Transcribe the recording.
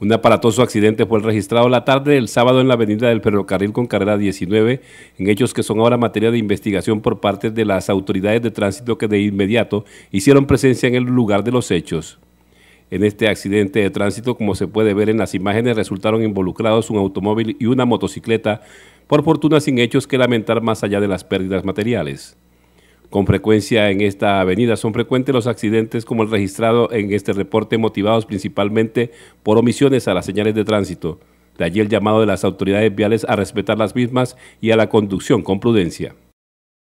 Un aparatoso accidente fue registrado la tarde del sábado en la avenida del ferrocarril con carrera 19, en hechos que son ahora materia de investigación por parte de las autoridades de tránsito que de inmediato hicieron presencia en el lugar de los hechos. En este accidente de tránsito, como se puede ver en las imágenes, resultaron involucrados un automóvil y una motocicleta, por fortuna sin hechos que lamentar más allá de las pérdidas materiales con frecuencia en esta avenida. Son frecuentes los accidentes como el registrado en este reporte motivados principalmente por omisiones a las señales de tránsito. De allí el llamado de las autoridades viales a respetar las mismas y a la conducción con prudencia.